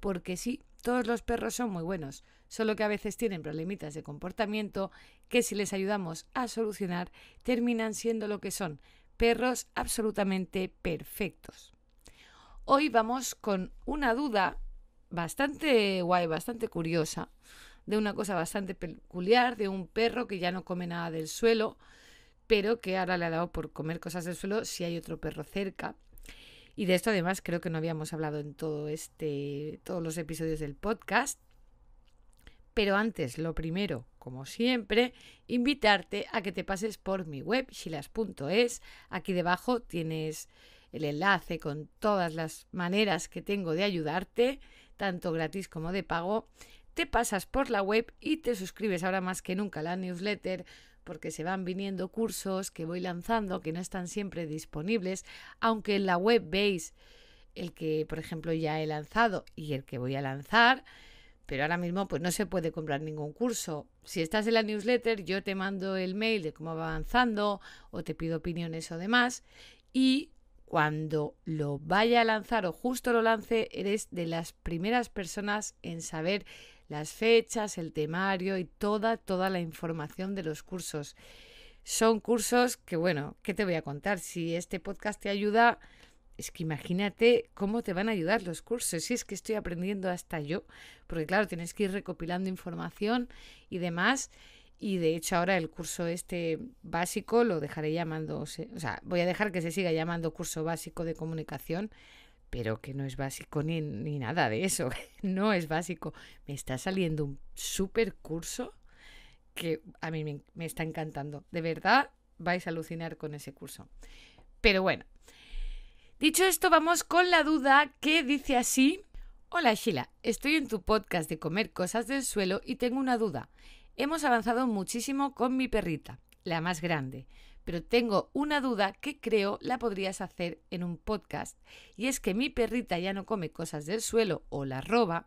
porque sí, todos los perros son muy buenos, solo que a veces tienen problemitas de comportamiento que si les ayudamos a solucionar terminan siendo lo que son, perros absolutamente perfectos. Hoy vamos con una duda bastante guay, bastante curiosa, de una cosa bastante peculiar, de un perro que ya no come nada del suelo, pero que ahora le ha dado por comer cosas del suelo si hay otro perro cerca. Y de esto además creo que no habíamos hablado en todo este, todos los episodios del podcast. Pero antes, lo primero, como siempre, invitarte a que te pases por mi web, shilas.es. Aquí debajo tienes el enlace con todas las maneras que tengo de ayudarte, tanto gratis como de pago. Te pasas por la web y te suscribes ahora más que nunca a la newsletter porque se van viniendo cursos que voy lanzando que no están siempre disponibles, aunque en la web veis el que, por ejemplo, ya he lanzado y el que voy a lanzar, pero ahora mismo pues no se puede comprar ningún curso. Si estás en la newsletter, yo te mando el mail de cómo va avanzando o te pido opiniones o demás y cuando lo vaya a lanzar o justo lo lance, eres de las primeras personas en saber las fechas, el temario y toda, toda la información de los cursos. Son cursos que, bueno, ¿qué te voy a contar? Si este podcast te ayuda, es que imagínate cómo te van a ayudar los cursos. Si es que estoy aprendiendo hasta yo, porque claro, tienes que ir recopilando información y demás. Y de hecho ahora el curso este básico lo dejaré llamando, o sea, voy a dejar que se siga llamando curso básico de comunicación pero que no es básico ni, nada de eso, no es básico. Me está saliendo un super curso que a mí me, me está encantando. De verdad, vais a alucinar con ese curso. Pero bueno, dicho esto, vamos con la duda que dice así. Hola Sheila, estoy en tu podcast de comer cosas del suelo y tengo una duda. Hemos avanzado muchísimo con mi perrita, la más grande, pero tengo una duda que creo la podrías hacer en un podcast, y es que mi perrita ya no come cosas del suelo o la roba,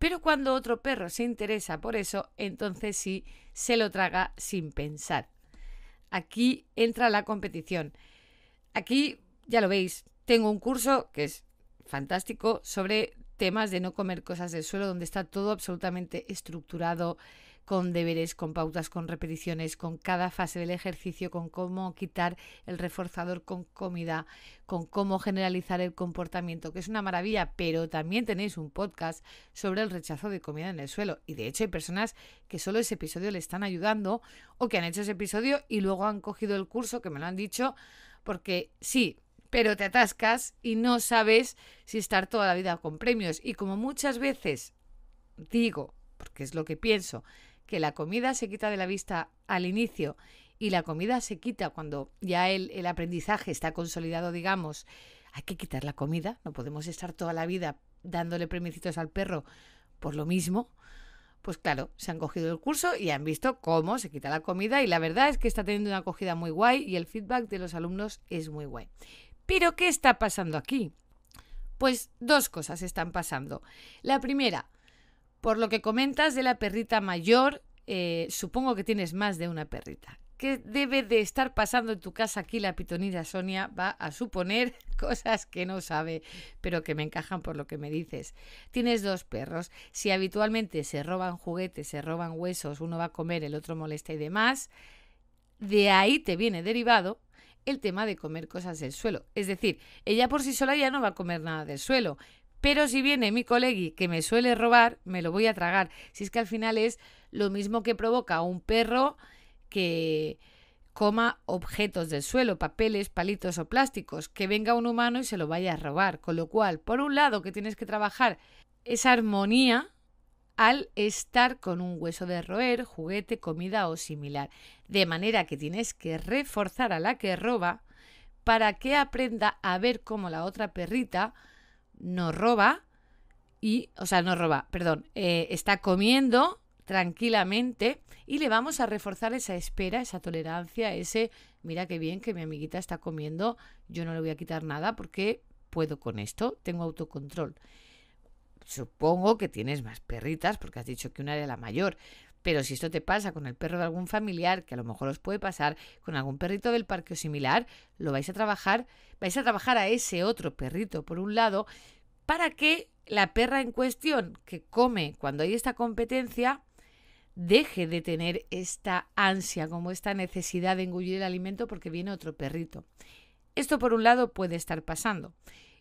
pero cuando otro perro se interesa por eso, entonces sí se lo traga sin pensar. Aquí entra la competición. Aquí, ya lo veis, tengo un curso que es fantástico sobre temas de no comer cosas del suelo, donde está todo absolutamente estructurado, con deberes, con pautas, con repeticiones, con cada fase del ejercicio, con cómo quitar el reforzador con comida, con cómo generalizar el comportamiento, que es una maravilla, pero también tenéis un podcast sobre el rechazo de comida en el suelo. Y de hecho hay personas que solo ese episodio le están ayudando o que han hecho ese episodio y luego han cogido el curso, que me lo han dicho, porque sí, pero te atascas y no sabes si estar toda la vida con premios. Y como muchas veces digo, porque es lo que pienso, que la comida se quita de la vista al inicio y la comida se quita cuando ya el, aprendizaje está consolidado, digamos, hay que quitar la comida, no podemos estar toda la vida dándole premicitos al perro por lo mismo. Pues claro, se han cogido el curso y han visto cómo se quita la comida y la verdad es que está teniendo una acogida muy guay y el feedback de los alumnos es muy guay. Pero ¿qué está pasando aquí? Pues dos cosas están pasando. La primera, por lo que comentas de la perrita mayor, eh, supongo que tienes más de una perrita. ¿Qué debe de estar pasando en tu casa aquí? La pitonilla Sonia va a suponer cosas que no sabe, pero que me encajan por lo que me dices. Tienes dos perros. Si habitualmente se roban juguetes, se roban huesos, uno va a comer, el otro molesta y demás, de ahí te viene derivado el tema de comer cosas del suelo. Es decir, ella por sí sola ya no va a comer nada del suelo, pero si viene mi colegui que me suele robar, me lo voy a tragar. Si es que al final es lo mismo que provoca un perro que coma objetos del suelo, papeles, palitos o plásticos, que venga un humano y se lo vaya a robar. Con lo cual, por un lado, que tienes que trabajar esa armonía al estar con un hueso de roer, juguete, comida o similar. De manera que tienes que reforzar a la que roba para que aprenda a ver cómo la otra perrita no roba y, o sea, no roba, perdón, eh, está comiendo tranquilamente y le vamos a reforzar esa espera, esa tolerancia, ese, mira qué bien que mi amiguita está comiendo, yo no le voy a quitar nada porque puedo con esto, tengo autocontrol. Supongo que tienes más perritas porque has dicho que una era la mayor, pero si esto te pasa con el perro de algún familiar, que a lo mejor os puede pasar con algún perrito del parque o similar, lo vais a trabajar, vais a trabajar a ese otro perrito por un lado para que la perra en cuestión que come cuando hay esta competencia deje de tener esta ansia, como esta necesidad de engullir el alimento porque viene otro perrito. Esto por un lado puede estar pasando.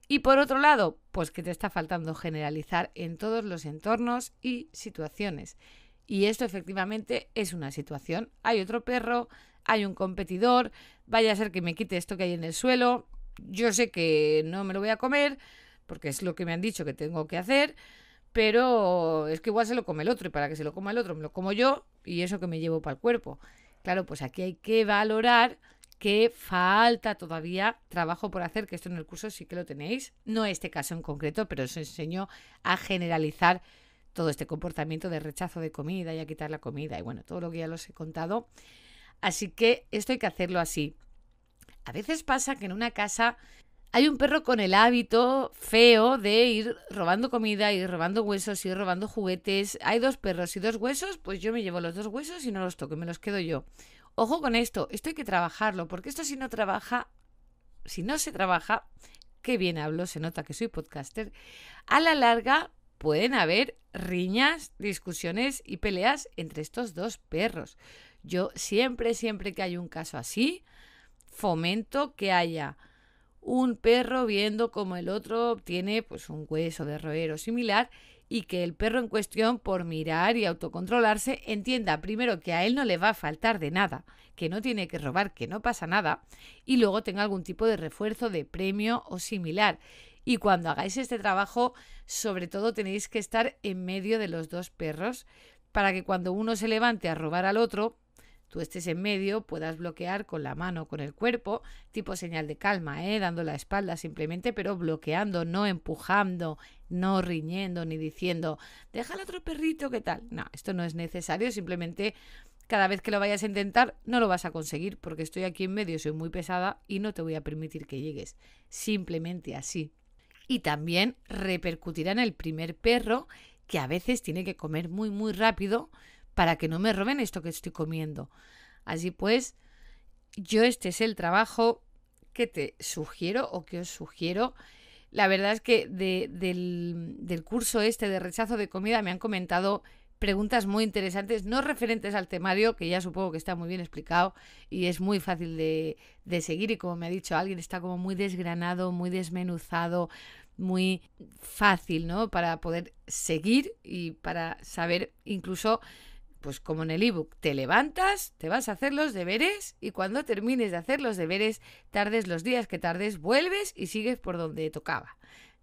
Y por otro lado, pues que te está faltando generalizar en todos los entornos y situaciones. Y esto efectivamente es una situación. Hay otro perro, hay un competidor, vaya a ser que me quite esto que hay en el suelo, yo sé que no me lo voy a comer, porque es lo que me han dicho que tengo que hacer, pero es que igual se lo come el otro y para que se lo coma el otro me lo como yo y eso que me llevo para el cuerpo. Claro, pues aquí hay que valorar que falta todavía trabajo por hacer, que esto en el curso sí que lo tenéis, no este caso en concreto, pero os enseño a generalizar todo este comportamiento de rechazo de comida y a quitar la comida y bueno, todo lo que ya los he contado. Así que esto hay que hacerlo así. A veces pasa que en una casa hay un perro con el hábito feo de ir robando comida, ir robando huesos, ir robando juguetes. Hay dos perros y dos huesos, pues yo me llevo los dos huesos y no los toco, me los quedo yo. Ojo con esto, esto hay que trabajarlo, porque esto si no trabaja, si no se trabaja, qué bien hablo, se nota que soy podcaster, a la larga pueden haber riñas, discusiones y peleas entre estos dos perros. Yo siempre, siempre que hay un caso así, fomento que haya un perro viendo como el otro tiene pues un hueso de roer similar y que el perro en cuestión por mirar y autocontrolarse entienda primero que a él no le va a faltar de nada, que no tiene que robar, que no pasa nada y luego tenga algún tipo de refuerzo de premio o similar y cuando hagáis este trabajo, sobre todo tenéis que estar en medio de los dos perros para que cuando uno se levante a robar al otro, tú estés en medio, puedas bloquear con la mano, con el cuerpo, tipo señal de calma, ¿eh? dando la espalda simplemente, pero bloqueando, no empujando, no riñendo, ni diciendo, deja al otro perrito, ¿qué tal? No, esto no es necesario, simplemente cada vez que lo vayas a intentar no lo vas a conseguir porque estoy aquí en medio, soy muy pesada y no te voy a permitir que llegues. Simplemente así y también repercutirá en el primer perro que a veces tiene que comer muy muy rápido para que no me roben esto que estoy comiendo. Así pues, yo este es el trabajo que te sugiero o que os sugiero. La verdad es que del, del curso este de rechazo de comida me han comentado preguntas muy interesantes, no referentes al temario, que ya supongo que está muy bien explicado y es muy fácil de, seguir y como me ha dicho alguien, está como muy desgranado, muy desmenuzado, muy fácil, ¿no? Para poder seguir y para saber incluso pues como en el ebook, te levantas, te vas a hacer los deberes y cuando termines de hacer los deberes, tardes los días que tardes, vuelves y sigues por donde tocaba.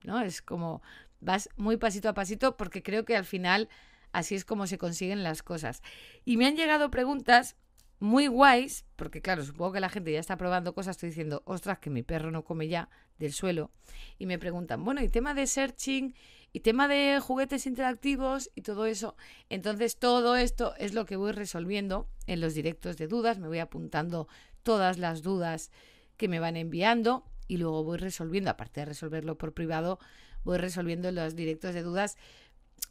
¿No? Es como vas muy pasito a pasito porque creo que al final Así es como se consiguen las cosas. Y me han llegado preguntas muy guays, porque claro, supongo que la gente ya está probando cosas, estoy diciendo, ostras, que mi perro no come ya del suelo, y me preguntan, bueno, y tema de searching, y tema de juguetes interactivos, y todo eso. Entonces, todo esto es lo que voy resolviendo en los directos de dudas, me voy apuntando todas las dudas que me van enviando, y luego voy resolviendo, aparte de resolverlo por privado, voy resolviendo en los directos de dudas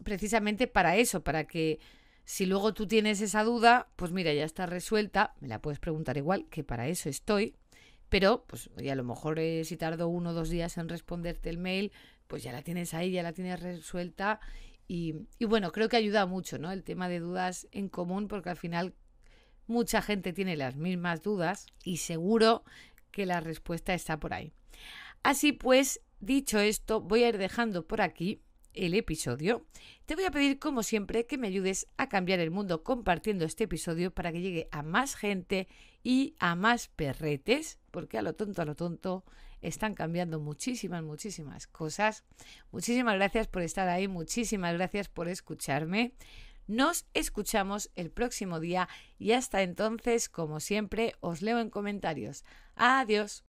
precisamente para eso, para que si luego tú tienes esa duda, pues mira, ya está resuelta, me la puedes preguntar igual, que para eso estoy, pero pues a lo mejor eh, si tardo uno o dos días en responderte el mail, pues ya la tienes ahí, ya la tienes resuelta. Y, bueno, creo que ayuda mucho, ¿no? El tema de dudas en común, porque al final mucha gente tiene las mismas dudas y seguro que la respuesta está por ahí. Así pues, dicho esto, voy a ir dejando por aquí el episodio, te voy a pedir como siempre que me ayudes a cambiar el mundo compartiendo este episodio para que llegue a más gente y a más perretes, porque a lo tonto, a lo tonto están cambiando muchísimas, muchísimas cosas. Muchísimas gracias por estar ahí, muchísimas gracias por escucharme. Nos escuchamos el próximo día y hasta entonces, como siempre, os leo en comentarios. Adiós.